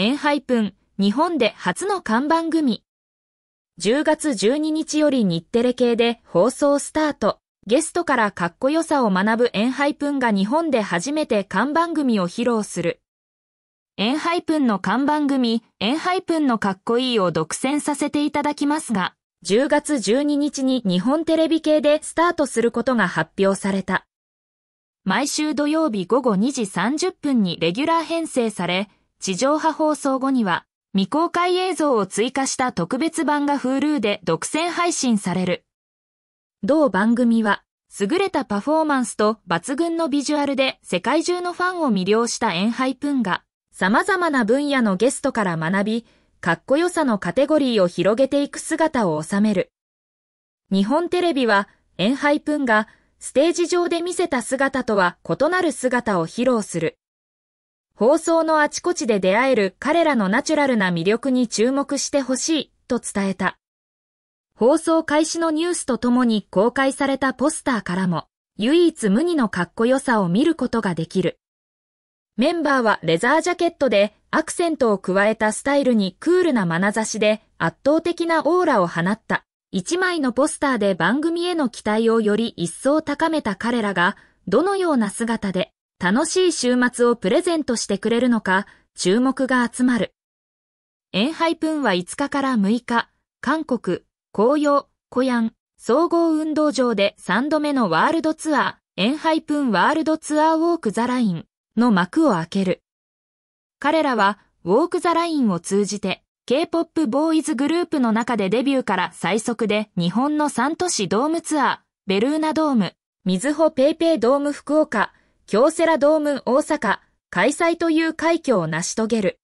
エンハイプン、日本で初の看板組。10月12日より日テレ系で放送スタート。ゲストからかっこよさを学ぶエンハイプンが日本で初めて看板組を披露する。エンハイプンの看板組、エンハイプンのかっこいいを独占させていただきますが、10月12日に日本テレビ系でスタートすることが発表された。毎週土曜日午後2時30分にレギュラー編成され、地上波放送後には、未公開映像を追加した特別版が Hulu で独占配信される。同番組は、優れたパフォーマンスと抜群のビジュアルで世界中のファンを魅了したエンハイプンが、様々な分野のゲストから学び、かっこよさのカテゴリーを広げていく姿を収める。日本テレビは、エンハイプンがステージ上で見せた姿とは異なる姿を披露する。放送のあちこちで出会える彼らのナチュラルな魅力に注目してほしいと伝えた。放送開始のニュースとともに公開されたポスターからも唯一無二のかっこよさを見ることができる。メンバーはレザージャケットでアクセントを加えたスタイルにクールな眼差しで圧倒的なオーラを放った。一枚のポスターで番組への期待をより一層高めた彼らがどのような姿で楽しい週末をプレゼントしてくれるのか注目が集まる。エンハイプンは5日から6日、韓国、紅葉、コヤン、総合運動場で3度目のワールドツアー、エンハイプンワールドツアーウォークザラインの幕を開ける。彼らはウォークザラインを通じて K-POP ボーイズグループの中でデビューから最速で日本の3都市ドームツアー、ベルーナドーム、水穂ペイペイドーム福岡、京セラドーム大阪開催という快挙を成し遂げる。